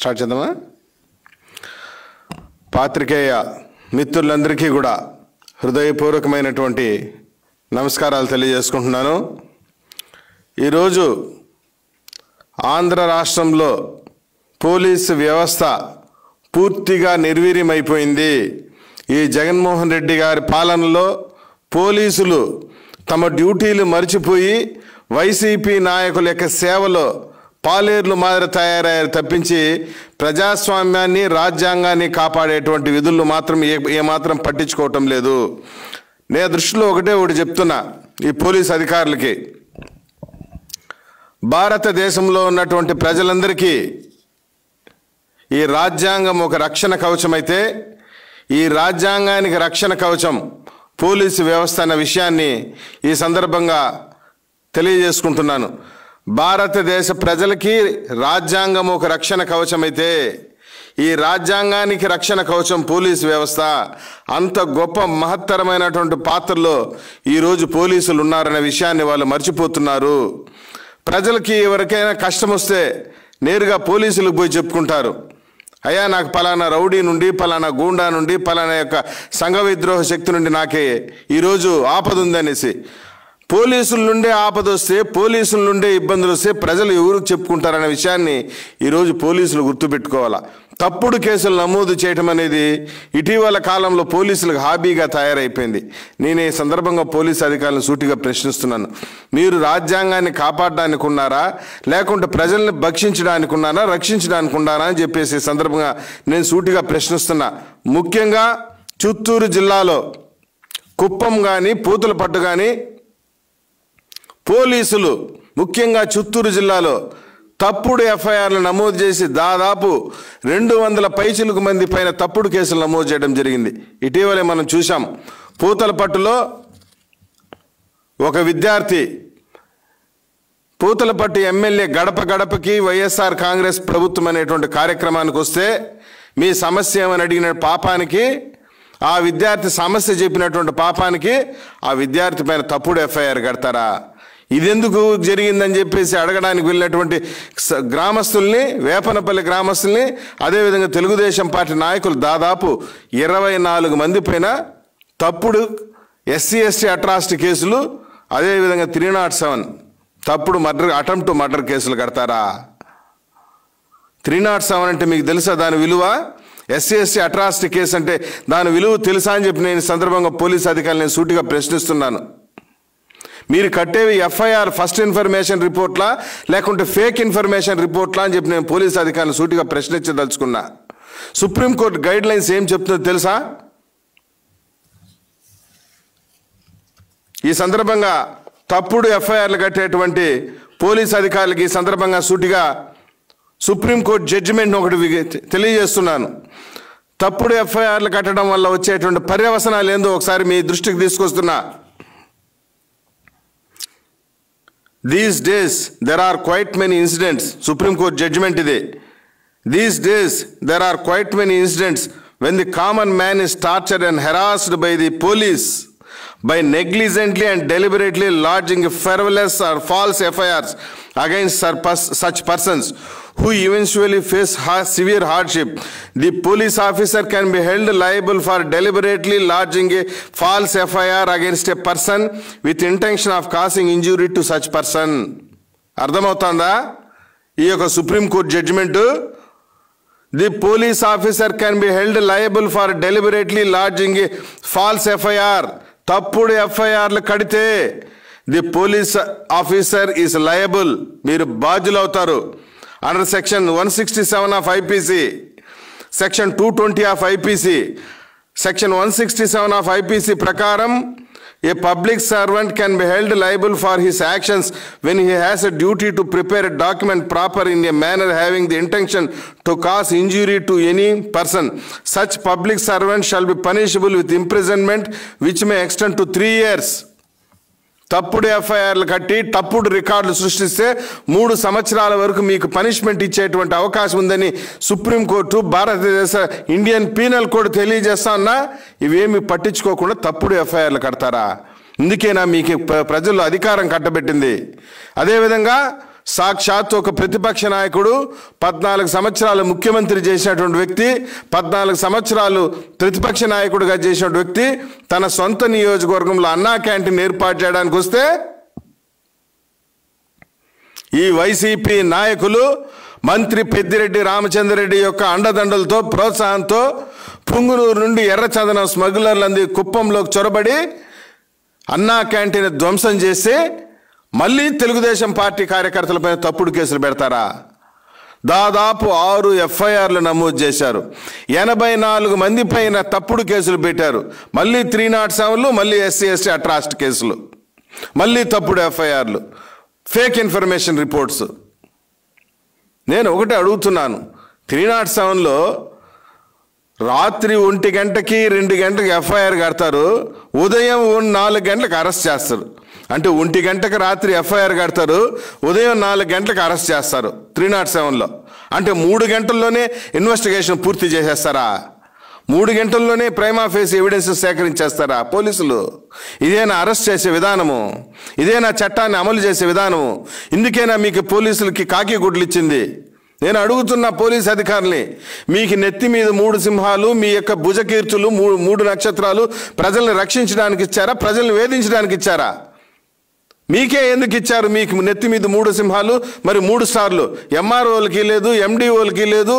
Start చేద్దామా పాత్రికేయ మిత్రులందరికీ కూడా హృదయపూర్వకమైనటువంటి నమస్కారాలు తెలియజేసుకుంటున్నాను ఈరోజు ఆంధ్ర రాష్ట్రంలో పోలీసు వ్యవస్థ పూర్తిగా నిర్వీర్యమైపోయింది ఈ జగన్మోహన్ రెడ్డి గారి పాలనలో పోలీసులు తమ డ్యూటీలు మర్చిపోయి వైసీపీ నాయకుల యొక్క సేవలో పాలేర్లు మాదిరి తయారయ్యారు తప్పించి ప్రజాస్వామ్యాన్ని రాజ్యాంగాన్ని కాపాడేటువంటి విధులను మాత్రం ఏ ఏమాత్రం పట్టించుకోవటం లేదు నే దృష్టిలో ఒకటే ఒకటి చెప్తున్నా ఈ పోలీస్ అధికారులకి భారతదేశంలో ఉన్నటువంటి ప్రజలందరికీ ఈ రాజ్యాంగం ఒక రక్షణ కవచం అయితే ఈ రాజ్యాంగానికి రక్షణ కవచం పోలీసు వ్యవస్థ అన్న విషయాన్ని ఈ సందర్భంగా తెలియజేసుకుంటున్నాను భారతదేశ ప్రజలకి రాజ్యాంగం ఒక రక్షణ కవచం అయితే ఈ రాజ్యాంగానికి రక్షణ కవచం పోలీసు వ్యవస్థ అంత గొప్ప మహత్తరమైనటువంటి పాత్రలో ఈరోజు పోలీసులు ఉన్నారనే విషయాన్ని వాళ్ళు మర్చిపోతున్నారు ప్రజలకి ఎవరికైనా కష్టం వస్తే నేరుగా పోలీసులకు పోయి చెప్పుకుంటారు అయ్యా నాకు పలానా రౌడీ నుండి పలానా గూండా నుండి పలానా యొక్క సంఘ విద్రోహ శక్తి నుండి నాకే ఈరోజు ఉందనేసి పోలీసుల నుండే ఆపద వస్తే పోలీసుల నుండే ఇబ్బందులు వస్తే ప్రజలు ఎవరు చెప్పుకుంటారనే విషయాన్ని ఈరోజు పోలీసులు గుర్తుపెట్టుకోవాలా తప్పుడు కేసులు నమోదు చేయటం అనేది ఇటీవల కాలంలో పోలీసులకు హాబీగా తయారైపోయింది నేను ఈ సందర్భంగా పోలీసు అధికారులను సూటిగా ప్రశ్నిస్తున్నాను మీరు రాజ్యాంగాన్ని కాపాడడానికి ఉన్నారా లేకుంటే ప్రజల్ని భక్షించడానికి ఉన్నారా రక్షించడానికి ఉన్నారా అని చెప్పేసి సందర్భంగా నేను సూటిగా ప్రశ్నిస్తున్నా ముఖ్యంగా చిత్తూరు జిల్లాలో కుప్పం కానీ పూతుల పట్టు కానీ పోలీసులు ముఖ్యంగా చిత్తూరు జిల్లాలో తప్పుడు ఎఫ్ఐఆర్లు నమోదు చేసి దాదాపు రెండు వందల పైచులకు మంది పైన తప్పుడు కేసులు నమోదు చేయడం జరిగింది ఇటీవలే మనం చూసాం పూతలపట్టులో ఒక విద్యార్థి పూతలపట్టు ఎమ్మెల్యే గడప గడపకి వైఎస్ఆర్ కాంగ్రెస్ ప్రభుత్వం అనేటువంటి కార్యక్రమానికి వస్తే మీ సమస్య ఏమని అడిగిన పాపానికి ఆ విద్యార్థి సమస్య చెప్పినటువంటి పాపానికి ఆ విద్యార్థి పైన తప్పుడు ఎఫ్ఐఆర్ కడతారా ఇదెందుకు జరిగిందని చెప్పేసి అడగడానికి వెళ్ళినటువంటి గ్రామస్తుల్ని వేపనపల్లి గ్రామస్తుల్ని అదేవిధంగా తెలుగుదేశం పార్టీ నాయకులు దాదాపు ఇరవై నాలుగు మంది పైన తప్పుడు ఎస్సీ ఎస్టీ అట్రాసిటీ కేసులు అదేవిధంగా త్రీ నాట్ సెవెన్ తప్పుడు మర్డర్ అటెంప్ట్ మర్డర్ కేసులు కడతారా త్రీ నాట్ సెవెన్ అంటే మీకు తెలుసా దాని విలువ ఎస్సీ ఎస్టీ అట్రాసిటీ కేసు అంటే దాని విలువ తెలుసా అని చెప్పి నేను సందర్భంగా పోలీస్ అధికారులు నేను సూటిగా ప్రశ్నిస్తున్నాను మీరు కట్టేవి ఎఫ్ఐఆర్ ఫస్ట్ ఇన్ఫర్మేషన్ రిపోర్ట్లా లేకుంటే ఫేక్ ఇన్ఫర్మేషన్ రిపోర్ట్లా అని చెప్పి నేను పోలీస్ అధికారులు సూటిగా ప్రశ్నించదలుచుకున్నా సుప్రీంకోర్టు గైడ్ లైన్స్ ఏం చెప్తుందో తెలుసా ఈ సందర్భంగా తప్పుడు ఎఫ్ఐఆర్లు కట్టేటువంటి పోలీస్ అధికారులకి ఈ సందర్భంగా సూటిగా సుప్రీంకోర్టు జడ్జిమెంట్ ఒకటి తెలియజేస్తున్నాను తప్పుడు ఎఫ్ఐఆర్లు కట్టడం వల్ల వచ్చేటువంటి పర్యవసనాలు ఏందో ఒకసారి మీ దృష్టికి తీసుకొస్తున్నా these days there are quite many incidents supreme court judgement ఇదే these days there are quite many incidents when the common man is tortured and harassed by the police by negligently and deliberately lodging frivolous or false FIRs against such persons who eventually face severe hardship. The police officer can be held liable for deliberately lodging a false FIR against a person with intention of causing injury to such person. అర్థమవుతుందా ఈ యొక్క supreme court judgement the police officer can be held liable for deliberately lodging false FIR తప్పుడు ఎఫ్ఐఆర్లు కడితే the police officer is liable మీరు బాధ్యులవుతారు under section 167 of IPC, section 220 of IPC, section 167 of IPC prakaram, a public servant can be held liable for his actions when he has a duty to prepare a document proper in a manner having the intention to cause injury to any person. Such public servant shall be punishable with imprisonment which may extend to three years. తప్పుడు ఎఫ్ఐఆర్లు కట్టి తప్పుడు రికార్డులు సృష్టిస్తే మూడు సంవత్సరాల వరకు మీకు పనిష్మెంట్ ఇచ్చేటువంటి అవకాశం ఉందని సుప్రీంకోర్టు భారతదేశ ఇండియన్ పీనల్ కోడ్ తెలియజేస్తా ఉన్నా ఇవేమి పట్టించుకోకుండా తప్పుడు ఎఫ్ఐఆర్లు కడతారా ఇందుకేనా మీకు ప్రజలు అధికారం కట్టబెట్టింది అదేవిధంగా సాక్షాత్ ఒక ప్రతిపక్ష నాయకుడు పద్నాలుగు సంవత్సరాలు ముఖ్యమంత్రి చేసినటువంటి వ్యక్తి పద్నాలుగు సంవత్సరాలు ప్రతిపక్ష నాయకుడిగా చేసినటువంటి వ్యక్తి తన సొంత నియోజకవర్గంలో అన్నా క్యాంటీన్ ఏర్పాటు చేయడానికి వస్తే ఈ వైసీపీ నాయకులు మంత్రి పెద్దిరెడ్డి రామచంద్రరెడ్డి యొక్క అండదండలతో ప్రోత్సాహంతో పుంగునూరు నుండి ఎర్రచందనం స్మగ్లర్లంది కుప్పంలోకి చొరబడి అన్నా క్యాంటీన్ ధ్వంసం చేసి మళ్ళీ తెలుగుదేశం పార్టీ కార్యకర్తలపై తప్పుడు కేసులు పెడతారా దాదాపు ఆరు ఎఫ్ఐఆర్లు నమోదు చేశారు ఎనభై నాలుగు మంది పైన తప్పుడు కేసులు పెట్టారు మళ్ళీ త్రీ నాట్ సెవెన్లు మళ్ళీ ఎస్సీ ఎస్టీ అట్రాస్ట్ కేసులు మళ్ళీ తప్పుడు ఎఫ్ఐఆర్లు ఫేక్ ఇన్ఫర్మేషన్ రిపోర్ట్స్ నేను ఒకటే అడుగుతున్నాను త్రీ నాట్ సెవెన్లో రాత్రి ఒంటి గంటకి రెండు గంటకి ఎఫ్ఐఆర్ కడతారు ఉదయం నాలుగు గంటలకు అరెస్ట్ చేస్తారు అంటే ఒంటి గంటకు రాత్రి ఎఫ్ఐఆర్ కడతారు ఉదయం నాలుగు గంటలకు అరెస్ట్ చేస్తారు త్రీ నాట్ సెవెన్లో అంటే మూడు గంటల్లోనే ఇన్వెస్టిగేషన్ పూర్తి చేసేస్తారా మూడు గంటల్లోనే ప్రైమా ఫేస్ ఎవిడెన్స్ సేకరించేస్తారా పోలీసులు ఇదేనా అరెస్ట్ చేసే విధానము ఇదేనా చట్టాన్ని అమలు చేసే విధానము ఇందుకైనా మీకు పోలీసులకి కాకి గుడ్లు ఇచ్చింది నేను అడుగుతున్న పోలీస్ అధికారులని మీకు నెత్తి మీద మూడు సింహాలు మీ యొక్క భుజకీర్తులు మూడు మూడు నక్షత్రాలు ప్రజల్ని రక్షించడానికి ఇచ్చారా ప్రజల్ని వేధించడానికి ఇచ్చారా మీకే ఎందుకు ఇచ్చారు మీకు నెత్తి మీద మూడు సింహాలు మరి మూడు సార్లు ఎంఆర్ఓలకి లేదు ఎండిఓలకి లేదు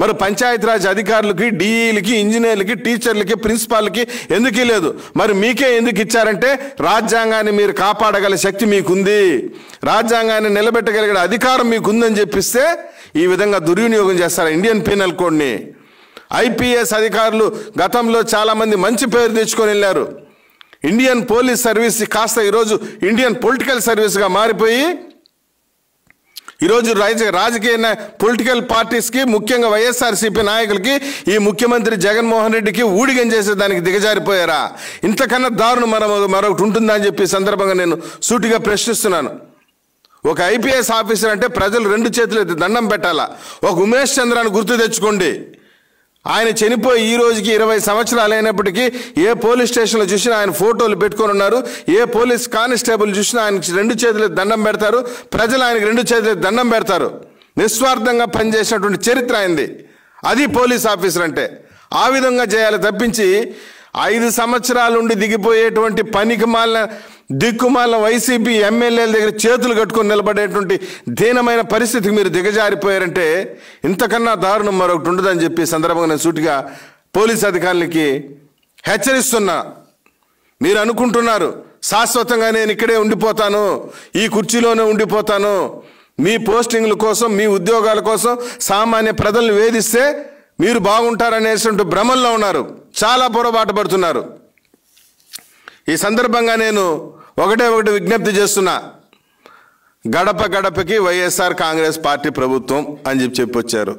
మరి పంచాయతీరాజ్ అధికారులకి డిఈలకి ఇంజనీర్లకి టీచర్లకి ప్రిన్సిపాల్కి ఎందుకు లేదు మరి మీకే ఎందుకు ఇచ్చారంటే రాజ్యాంగాన్ని మీరు కాపాడగల శక్తి మీకుంది రాజ్యాంగాన్ని నిలబెట్టగలిగిన అధికారం మీకుందని చెప్పిస్తే ఈ విధంగా దుర్వినియోగం చేస్తారు ఇండియన్ పీనల్ కోడ్ని ఐపీఎస్ అధికారులు గతంలో చాలామంది మంచి పేరు తెచ్చుకొని వెళ్ళారు ఇండియన్ పోలీస్ సర్వీస్ కాస్త ఈరోజు ఇండియన్ పొలిటికల్ సర్వీస్గా మారిపోయి ఈరోజు రాజ రాజకీయ పొలిటికల్ పార్టీస్కి ముఖ్యంగా వైఎస్ఆర్సీపీ నాయకులకి ఈ ముఖ్యమంత్రి జగన్మోహన్ రెడ్డికి ఊడిగం చేసేదానికి దిగజారిపోయారా ఇంతకన్నా దారుణం మరో మరొకటి ఉంటుందా అని చెప్పి సందర్భంగా నేను సూటిగా ప్రశ్నిస్తున్నాను ఒక ఐపీఎస్ ఆఫీసర్ అంటే ప్రజలు రెండు చేతులు దండం పెట్టాలా ఒక ఉమేష్ చంద్రాన్ని గుర్తు తెచ్చుకోండి ఆయన చనిపోయి ఈ రోజుకి ఇరవై సంవత్సరాలు అయినప్పటికీ ఏ పోలీస్ స్టేషన్లో చూసినా ఆయన ఫోటోలు పెట్టుకొని ఉన్నారు ఏ పోలీస్ కానిస్టేబుల్ చూసినా ఆయనకి రెండు చేతులు దండం పెడతారు ప్రజలు ఆయనకి రెండు చేతులు దండం పెడతారు నిస్వార్థంగా పనిచేసినటువంటి చరిత్ర అయింది అది పోలీస్ ఆఫీసర్ అంటే ఆ విధంగా చేయాలి తప్పించి ఐదు సంవత్సరాల నుండి దిగిపోయేటువంటి పనికి మాలిన దిక్కుమాలిన వైసీపీ ఎమ్మెల్యేల దగ్గర చేతులు కట్టుకొని నిలబడేటువంటి దీనమైన పరిస్థితికి మీరు దిగజారిపోయారంటే ఇంతకన్నా దారుణం మరొకటి ఉండదని చెప్పి సందర్భంగా నేను సూటిగా పోలీస్ అధికారులకి హెచ్చరిస్తున్నా మీరు అనుకుంటున్నారు శాశ్వతంగా నేను ఇక్కడే ఉండిపోతాను ఈ కుర్చీలోనే ఉండిపోతాను మీ పోస్టింగ్ల కోసం మీ ఉద్యోగాల కోసం సామాన్య ప్రజలను వేధిస్తే మీరు బాగుంటారనేటువంటి భ్రమంలో ఉన్నారు చాలా పొరపాటు పడుతున్నారు ఈ సందర్భంగా నేను ఒకటే ఒకటి విజ్ఞప్తి చేస్తున్నా గడప గడపకి వైఎస్ఆర్ కాంగ్రెస్ పార్టీ ప్రభుత్వం అని చెప్పి చెప్పొచ్చారు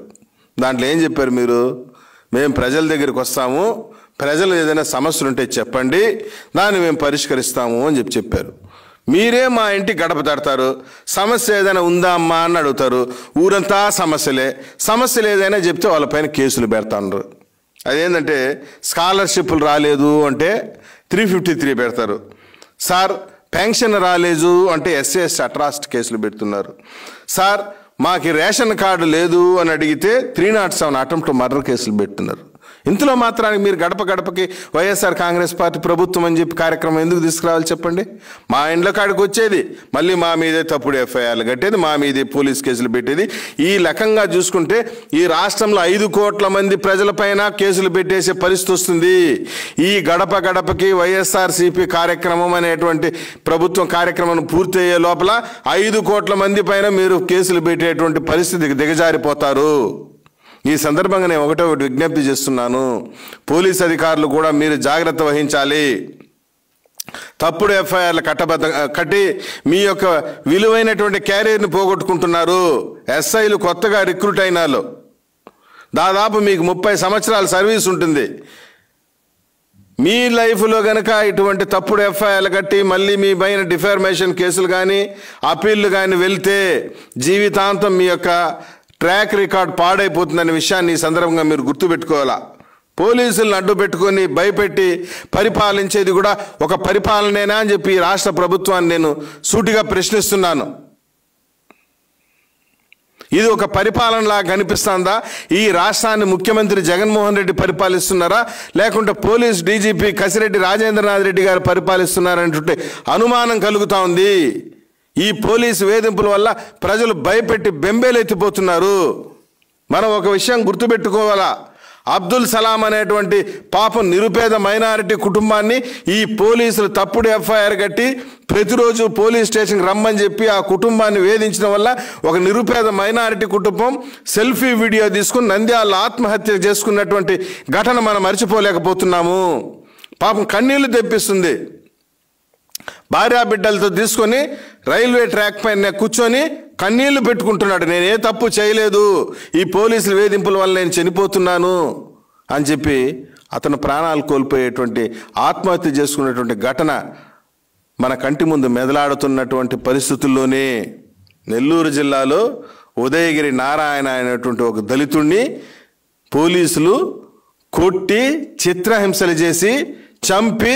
దాంట్లో ఏం చెప్పారు మీరు మేము ప్రజల దగ్గరికి వస్తాము ప్రజలు ఏదైనా సమస్యలు ఉంటే చెప్పండి దాన్ని మేము పరిష్కరిస్తాము అని చెప్పి చెప్పారు మీరే మా ఇంటి గడప తడతారు సమస్య ఏదైనా ఉందా అమ్మా అని అడుగుతారు ఊరంతా సమస్యలే సమస్యలు ఏదైనా చెప్తే వాళ్ళపైన కేసులు పెడతాను అదేంటంటే స్కాలర్షిప్లు రాలేదు అంటే త్రీ ఫిఫ్టీ త్రీ పెడతారు సార్ పెన్షన్ రాలేదు అంటే ఎస్ఎస్ అట్రాస్ట్ కేసులు పెడుతున్నారు సార్ మాకు రేషన్ కార్డు లేదు అని అడిగితే three not seven attempt murder కేసులు పెడుతున్నారు ఇంతలో మాత్రానికి మీరు గడప గడపకి వైఎస్ఆర్ కాంగ్రెస్ పార్టీ ప్రభుత్వం అని చెప్పి కార్యక్రమం ఎందుకు తీసుకురావాలి చెప్పండి మా ఇంట్లో కాడికి వచ్చేది మళ్ళీ మా మీదే తప్పుడు ఎఫ్ఐఆర్లు కట్టేది మా మీదే పోలీస్ కేసులు పెట్టేది ఈ రకంగా చూసుకుంటే ఈ రాష్ట్రంలో ఐదు కోట్ల మంది ప్రజలపైన కేసులు పెట్టేసే పరిస్థితి వస్తుంది ఈ గడప గడపకి వైఎస్ఆర్సీపీ కార్యక్రమం అనేటువంటి ప్రభుత్వం కార్యక్రమం పూర్తయ్యే లోపల ఐదు కోట్ల మంది పైన మీరు కేసులు పెట్టేటువంటి పరిస్థితికి దిగజారిపోతారు ఈ సందర్భంగా నేను ఒకటో ఒకటి విజ్ఞప్తి చేస్తున్నాను పోలీస్ అధికారులు కూడా మీరు జాగ్రత్త వహించాలి తప్పుడు ఎఫ్ఐఆర్లు కట్టబద్ద కట్టి మీ యొక్క విలువైనటువంటి క్యారియర్ని పోగొట్టుకుంటున్నారు ఎస్ఐలు కొత్తగా రిక్రూట్ అయినారు దాదాపు మీకు ముప్పై సంవత్సరాల సర్వీస్ ఉంటుంది మీ లైఫ్లో కనుక ఇటువంటి తప్పుడు ఎఫ్ఐఆర్లు కట్టి మళ్ళీ మీ పైన డిఫార్మేషన్ కేసులు కానీ అప్పీళ్లు కానీ వెళ్తే జీవితాంతం మీ యొక్క ట్రాక్ రికార్డ్ పాడైపోతుందనే విషయాన్ని ఈ సందర్భంగా మీరు గుర్తుపెట్టుకోవాలా పోలీసులను అడ్డు పెట్టుకొని భయపెట్టి పరిపాలించేది కూడా ఒక పరిపాలనేనా అని చెప్పి రాష్ట్ర ప్రభుత్వాన్ని నేను సూటిగా ప్రశ్నిస్తున్నాను ఇది ఒక పరిపాలనలా కనిపిస్తుందా ఈ రాష్ట్రాన్ని ముఖ్యమంత్రి జగన్మోహన్ రెడ్డి పరిపాలిస్తున్నారా లేకుంటే పోలీస్ డీజీపీ కసిరెడ్డి రాజేంద్రనాథ్ రెడ్డి గారు పరిపాలిస్తున్నారంటే అనుమానం కలుగుతా ఉంది ఈ పోలీసు వేధింపుల వల్ల ప్రజలు భయపెట్టి బెంబేలెత్తిపోతున్నారు మనం ఒక విషయం గుర్తుపెట్టుకోవాలా అబ్దుల్ సలాం అనేటువంటి పాపం నిరుపేద మైనారిటీ కుటుంబాన్ని ఈ పోలీసులు తప్పుడు ఎఫ్ఐఆర్ కట్టి ప్రతిరోజు పోలీస్ స్టేషన్కి రమ్మని చెప్పి ఆ కుటుంబాన్ని వేధించడం వల్ల ఒక నిరుపేద మైనారిటీ కుటుంబం సెల్ఫీ వీడియో తీసుకుని నంద్యాల ఆత్మహత్య చేసుకున్నటువంటి ఘటన మనం మర్చిపోలేకపోతున్నాము పాపం కన్నీళ్లు తెప్పిస్తుంది భార్యా బిడ్డలతో తీసుకొని రైల్వే ట్రాక్ పైన కూర్చొని కన్నీళ్లు పెట్టుకుంటున్నాడు నేను ఏ తప్పు చేయలేదు ఈ పోలీసుల వేధింపుల వల్ల నేను చనిపోతున్నాను అని చెప్పి అతను ప్రాణాలు కోల్పోయేటువంటి ఆత్మహత్య చేసుకునేటువంటి ఘటన మన కంటి ముందు మెదలాడుతున్నటువంటి పరిస్థితుల్లోనే నెల్లూరు జిల్లాలో ఉదయగిరి నారాయణ అనేటువంటి ఒక దళితుణ్ణి పోలీసులు కొట్టి చిత్రహింసలు చేసి చంపి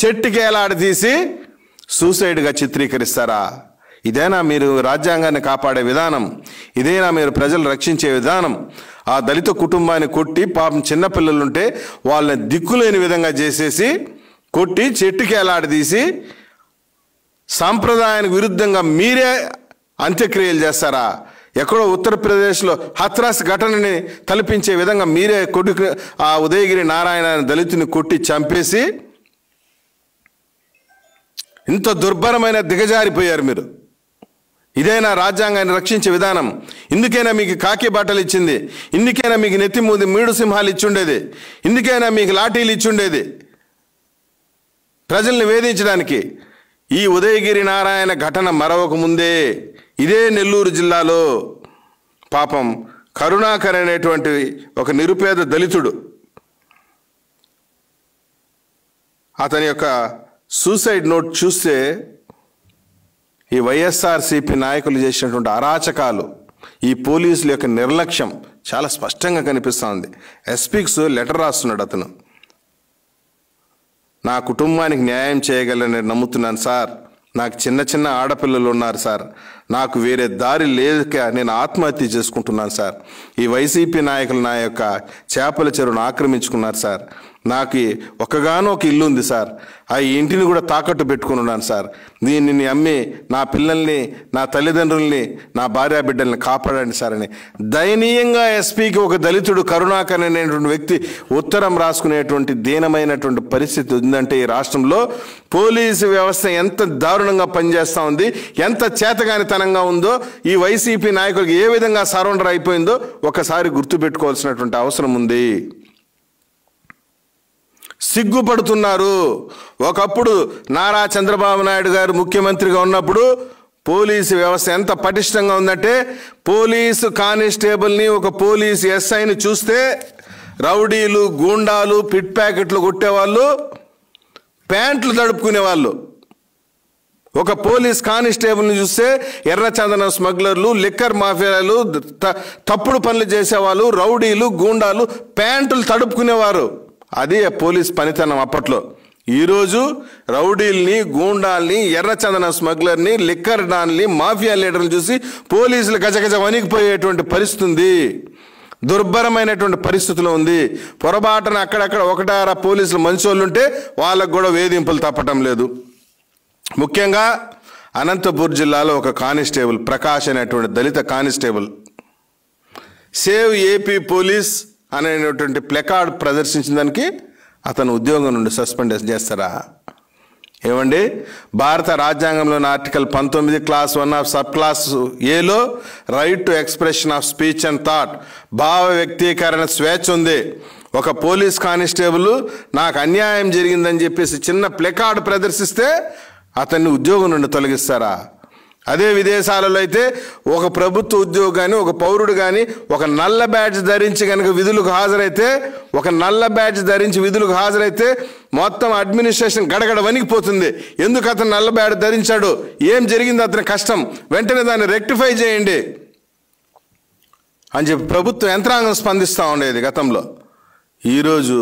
చెట్టుకేలాడదీసి తీసి సూసైడ్గా చిత్రీకరిస్తారా ఇదేనా మీరు రాజ్యాంగాన్ని కాపాడే విధానం ఇదేనా మీరు ప్రజలు రక్షించే విధానం ఆ దళిత కుటుంబాన్ని కొట్టి పాపం చిన్నపిల్లలుంటే వాళ్ళని దిక్కులేని విధంగా చేసేసి కొట్టి చెట్టుకి ఎలాడదీసి సాంప్రదాయానికి విరుద్ధంగా మీరే అంత్యక్రియలు చేస్తారా ఎక్కడో ఉత్తరప్రదేశ్లో హత్రాస్ ఘటనని తలపించే విధంగా మీరే కొడుకు ఆ ఉదయగిరి నారాయణ దళితుని కొట్టి చంపేసి ఇంత దుర్భరమైన దిగజారిపోయారు మీరు ఇదేనా రాజ్యాంగాన్ని రక్షించే విధానం ఇందుకైనా మీకు కాకి బాటలు ఇచ్చింది ఇందుకైనా మీకు నెత్తి మూది మీడు సింహాలు ఇచ్చుండేది ఇందుకైనా మీకు లాఠీలు ఇచ్చుండేది ప్రజల్ని వేధించడానికి ఈ ఉదయగిరి నారాయణ ఘటన మరవక ముందే ఇదే నెల్లూరు జిల్లాలో పాపం కరుణాకర్ అనేటువంటి ఒక నిరుపేద దళితుడు అతని యొక్క సూసైడ్ నోట్ చూస్తే ఈ వైఎస్ఆర్సీపీ నాయకులు చేసినటువంటి అరాచకాలు ఈ పోలీసుల యొక్క నిర్లక్ష్యం చాలా స్పష్టంగా కనిపిస్తోంది ఎస్పీక్స్ లెటర్ రాస్తున్నాడు అతను నా కుటుంబానికి న్యాయం చేయగలని నమ్ముతున్నాను సార్ నాకు చిన్న చిన్న ఆడపిల్లలు ఉన్నారు సార్ నాకు వేరే దారి లేక నేను ఆత్మహత్య చేసుకుంటున్నాను సార్ ఈ వైసీపీ నాయకులు నా యొక్క చేపల చెరువును ఆక్రమించుకున్నారు సార్ నాకు ఒకగానో ఒక ఇల్లు ఉంది సార్ ఆ ఇంటిని కూడా తాకట్టు పెట్టుకుని ఉన్నాను సార్ దీనిని అమ్మి నా పిల్లల్ని నా తల్లిదండ్రుల్ని నా భార్య బిడ్డల్ని కాపాడండి సార్ అని దయనీయంగా ఎస్పీకి ఒక దళితుడు కరుణాకర్ అనేటువంటి వ్యక్తి ఉత్తరం రాసుకునేటువంటి దీనమైనటువంటి పరిస్థితి ఉందంటే ఈ రాష్ట్రంలో పోలీసు వ్యవస్థ ఎంత దారుణంగా పనిచేస్తూ ఉంది ఎంత చేతగానితనంగా ఉందో ఈ వైసీపీ నాయకులకు ఏ విధంగా సరౌండర్ అయిపోయిందో ఒకసారి గుర్తుపెట్టుకోవాల్సినటువంటి అవసరం ఉంది సిగ్గుపడుతున్నారు ఒకప్పుడు నారా చంద్రబాబు నాయుడు గారు ముఖ్యమంత్రిగా ఉన్నప్పుడు పోలీసు వ్యవస్థ ఎంత పటిష్టంగా ఉందంటే పోలీసు కానిస్టేబుల్ని ఒక పోలీసు ఎస్ఐని చూస్తే రౌడీలు గూండాలు పిట్ ప్యాకెట్లు కొట్టేవాళ్ళు ప్యాంట్లు తడుపుకునేవాళ్ళు ఒక పోలీస్ కానిస్టేబుల్ని చూస్తే ఎర్రచందనం స్మగ్లర్లు లిక్కర్ మాఫియాలు తప్పుడు పనులు చేసేవాళ్ళు రౌడీలు గూండాలు ప్యాంట్లు తడుపుకునేవారు అది పోలీస్ పనితనం అప్పట్లో ఈరోజు రౌడీల్ని గూండాల్ని ఎర్రచందన స్మగ్లర్ని లిక్కర్ డాన్ని మాఫియా లీడర్ని చూసి పోలీసులు గజగజ వణికిపోయేటువంటి పరిస్థితి ఉంది దుర్భరమైనటువంటి పరిస్థితిలో ఉంది పొరపాటున అక్కడక్కడ ఒకటార పోలీసులు ఉంటే వాళ్ళకు కూడా వేధింపులు తప్పటం లేదు ముఖ్యంగా అనంతపూర్ జిల్లాలో ఒక కానిస్టేబుల్ ప్రకాష్ అనేటువంటి దళిత కానిస్టేబుల్ సేవ్ ఏపీ పోలీస్ అనేటువంటి ప్లెకార్డ్ ప్రదర్శించిన దానికి అతను ఉద్యోగం నుండి సస్పెండ్ చేస్తారా ఏమండి భారత రాజ్యాంగంలోని ఆర్టికల్ పంతొమ్మిది clause one of sub clause ఏలో right to expression of speech and thought భావ వ్యక్తీకరణ స్వేచ్ఛ ఉంది ఒక పోలీస్ కానిస్టేబుల్ నాకు అన్యాయం జరిగిందని చెప్పేసి చిన్న ప్లెకార్డ్ ప్రదర్శిస్తే అతన్ని ఉద్యోగం నుండి తొలగిస్తారా అదే విదేశాలలో అయితే ఒక ప్రభుత్వ ఉద్యోగి కానీ ఒక పౌరుడు కానీ ఒక నల్ల బ్యాడ్జ్ ధరించి కనుక విధులకు హాజరైతే ఒక నల్ల బ్యాడ్జ్ ధరించి విధులకు హాజరైతే మొత్తం అడ్మినిస్ట్రేషన్ గడగడ వణికిపోతుంది ఎందుకు అతను నల్ల బ్యాడ్ ధరించాడు ఏం జరిగింది అతని కష్టం వెంటనే దాన్ని రెక్టిఫై చేయండి అని చెప్పి ప్రభుత్వం యంత్రాంగం స్పందిస్తూ ఉండేది గతంలో ఈరోజు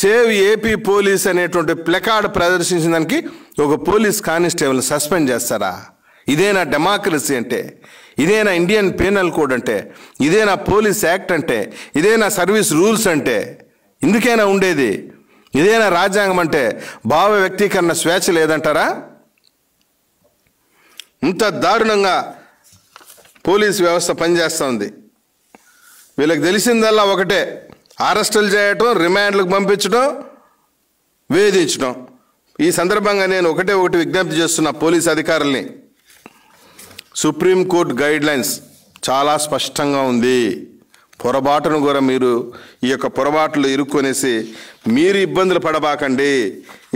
సేవ్ ఏపీ పోలీస్ అనేటువంటి ప్లెకార్డ్ ప్రదర్శించిన దానికి ఒక పోలీస్ కానిస్టేబుల్ సస్పెండ్ చేస్తారా ఇదేనా డెమోక్రసీ అంటే ఇదేనా ఇండియన్ పీనల్ కోడ్ అంటే ఇదేనా పోలీస్ యాక్ట్ అంటే ఇదేనా సర్వీస్ రూల్స్ అంటే ఇందుకైనా ఉండేది ఇదేనా రాజ్యాంగం అంటే భావ వ్యక్తీకరణ స్వేచ్ఛ లేదంటారా ఇంత దారుణంగా పోలీస్ వ్యవస్థ పనిచేస్తుంది వీళ్ళకి తెలిసిందల్లా ఒకటే అరెస్టులు చేయటం రిమాండ్లకు పంపించడం వేధించడం ఈ సందర్భంగా నేను ఒకటే ఒకటి విజ్ఞప్తి చేస్తున్న పోలీస్ అధికారుల్ని సుప్రీంకోర్టు గైడ్ లైన్స్ చాలా స్పష్టంగా ఉంది పొరపాటును కూడా మీరు ఈ యొక్క పొరపాట్లు ఇరుక్కునేసి మీరు ఇబ్బందులు పడబాకండి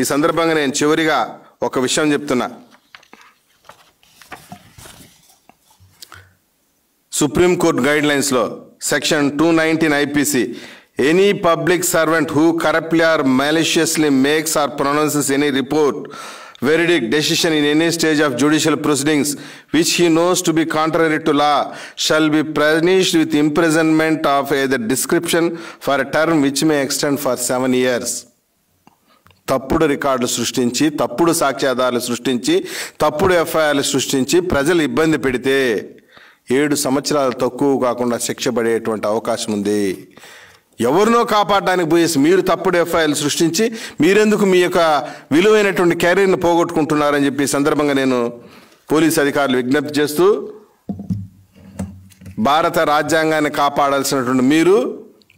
ఈ సందర్భంగా నేను చివరిగా ఒక విషయం చెప్తున్నా సుప్రీంకోర్టు గైడ్ లైన్స్లో section two nineteen IPC any public servant who corruptly or maliciously makes or pronounces any report, verdict, decision in any stage of judicial proceedings which he knows to be contrary to law shall be punished with imprisonment of either description for a term which may extend for seven years. తప్పుడు రికార్డులు సృష్టించి తప్పుడు సాక్ష్యాధారాలు సృష్టించి తప్పుడు ఎఫ్ఐఆర్లు సృష్టించి ప్రజలు ఇబ్బంది పెడితే ఏడు సంవత్సరాలు తక్కువ కాకుండా శిక్ష పడేటువంటి అవకాశం ఉంది ఎవరినో కాపాడడానికి పోయేసి మీరు తప్పుడు ఎఫ్ఐఆర్లు సృష్టించి మీరెందుకు మీ యొక్క విలువైనటువంటి కెరీర్ను పోగొట్టుకుంటున్నారని చెప్పి సందర్భంగా నేను పోలీస్ అధికారులు విజ్ఞప్తి చేస్తూ భారత రాజ్యాంగాన్ని కాపాడాల్సినటువంటి మీరు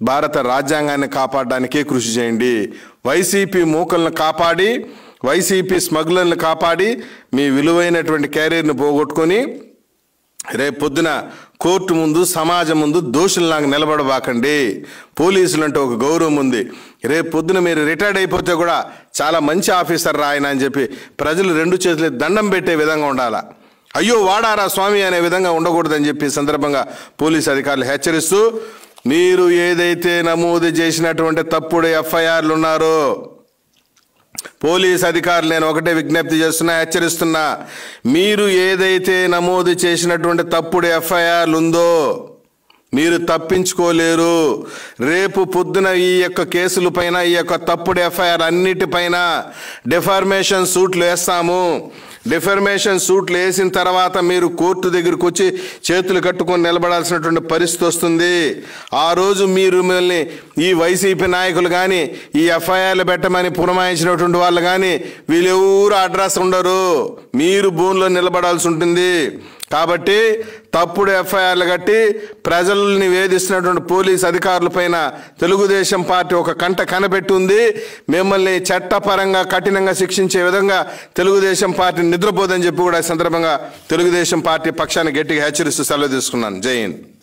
భారత రాజ్యాంగాన్ని కాపాడడానికే కృషి చేయండి వైసీపీ మూకలను కాపాడి వైసీపీ స్మగ్లర్లను కాపాడి మీ విలువైనటువంటి కెరీర్ను పోగొట్టుకొని రేపు పొద్దున కోర్టు ముందు సమాజం ముందు దోషుల్లాగా నిలబడబాకండి పోలీసులు అంటే ఒక గౌరవం ఉంది రేపు పొద్దున మీరు రిటైర్డ్ అయిపోతే కూడా చాలా మంచి ఆఫీసర్ రాయన అని చెప్పి ప్రజలు రెండు చేతులు దండం పెట్టే విధంగా ఉండాలా అయ్యో వాడారా స్వామి అనే విధంగా ఉండకూడదని చెప్పి సందర్భంగా పోలీసు అధికారులు హెచ్చరిస్తూ మీరు ఏదైతే నమోదు చేసినటువంటి తప్పుడు ఎఫ్ఐఆర్లు ఉన్నారో పోలీస్ అధికారులు నేను ఒకటే విజ్ఞప్తి చేస్తున్నా హెచ్చరిస్తున్నా మీరు ఏదైతే నమోదు చేసినటువంటి తప్పుడు ఎఫ్ఐఆర్లు ఉందో మీరు తప్పించుకోలేరు రేపు పొద్దున ఈ యొక్క కేసుల పైన ఈ యొక్క తప్పుడు ఎఫ్ఐఆర్ అన్నిటిపైన డిఫార్మేషన్ సూట్లు వేస్తాము డిఫర్మేషన్ సూట్లు వేసిన తర్వాత మీరు కోర్టు దగ్గరకు వచ్చి చేతులు కట్టుకొని నిలబడాల్సినటువంటి పరిస్థితి వస్తుంది ఆ రోజు మీరు మిమ్మల్ని ఈ వైసీపీ నాయకులు కానీ ఈ ఎఫ్ఐఆర్లు పెట్టమని పురమాయించినటువంటి వాళ్ళు కానీ వీళ్ళెవరు అడ్రస్ ఉండరు మీరు భూమిలో నిలబడాల్సి ఉంటుంది కాబట్టి తప్పుడు ఎఫ్ఐఆర్లు కట్టి ప్రజల్ని వేధిస్తున్నటువంటి పోలీస్ అధికారులపైన తెలుగుదేశం పార్టీ ఒక కంట కనబెట్టి ఉంది మిమ్మల్ని చట్టపరంగా కఠినంగా శిక్షించే విధంగా తెలుగుదేశం పార్టీ నిద్రపోదని చెప్పి కూడా ఈ సందర్భంగా తెలుగుదేశం పార్టీ పక్షాన్ని గట్టిగా హెచ్చరిస్తూ సెలవు తీసుకున్నాను జై హింద్